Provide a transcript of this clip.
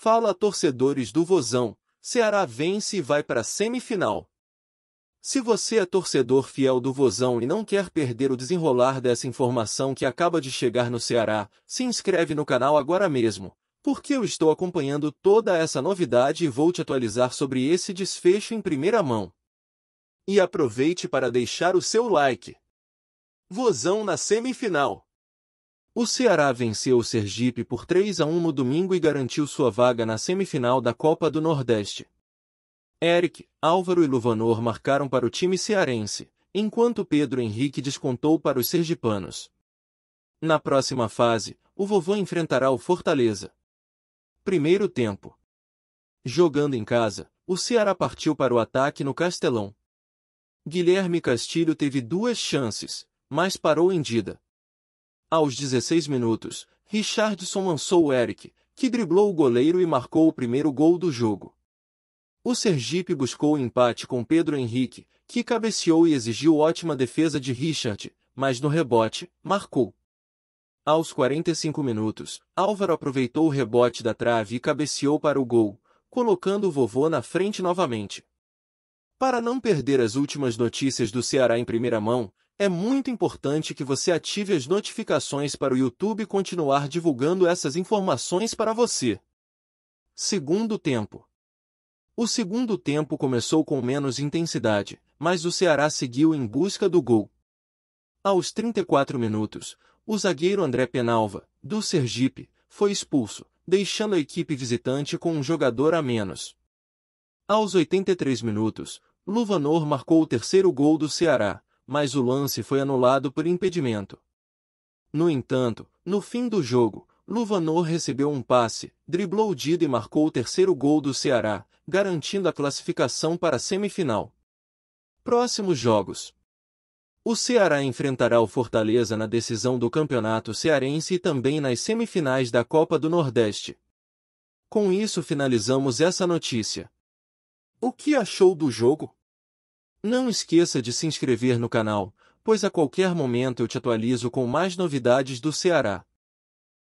Fala torcedores do Vozão, Ceará vence e vai para a semifinal. Se você é torcedor fiel do Vozão e não quer perder o desenrolar dessa informação que acaba de chegar no Ceará, se inscreve no canal agora mesmo, porque eu estou acompanhando toda essa novidade e vou te atualizar sobre esse desfecho em primeira mão. E aproveite para deixar o seu like. Vozão na semifinal. O Ceará venceu o Sergipe por 3 a 1 no domingo e garantiu sua vaga na semifinal da Copa do Nordeste. Eric, Álvaro e Luvanor marcaram para o time cearense, enquanto Pedro Henrique descontou para os sergipanos. Na próxima fase, o vovô enfrentará o Fortaleza. Primeiro tempo. Jogando em casa, o Ceará partiu para o ataque no Castelão. Guilherme Castilho teve duas chances, mas parou em Dida. Aos 16 minutos, Richardson lançou o Eric, que driblou o goleiro e marcou o primeiro gol do jogo. O Sergipe buscou o empate com Pedro Henrique, que cabeceou e exigiu ótima defesa de Richard, mas no rebote, marcou. Aos 45 minutos, Álvaro aproveitou o rebote da trave e cabeceou para o gol, colocando o vovô na frente novamente. Para não perder as últimas notícias do Ceará em primeira mão, é muito importante que você ative as notificações para o YouTube continuar divulgando essas informações para você. Segundo tempo. O segundo tempo começou com menos intensidade, mas o Ceará seguiu em busca do gol. Aos 34 minutos, o zagueiro André Penalva, do Sergipe, foi expulso, deixando a equipe visitante com um jogador a menos. Aos 83 minutos, Luvanor marcou o terceiro gol do Ceará, mas o lance foi anulado por impedimento. No entanto, no fim do jogo, Luvanor recebeu um passe, driblou o Dido e marcou o terceiro gol do Ceará, garantindo a classificação para a semifinal. Próximos jogos. O Ceará enfrentará o Fortaleza na decisão do Campeonato Cearense e também nas semifinais da Copa do Nordeste. Com isso finalizamos essa notícia. O que achou do jogo? Não esqueça de se inscrever no canal, pois a qualquer momento eu te atualizo com mais novidades do Ceará.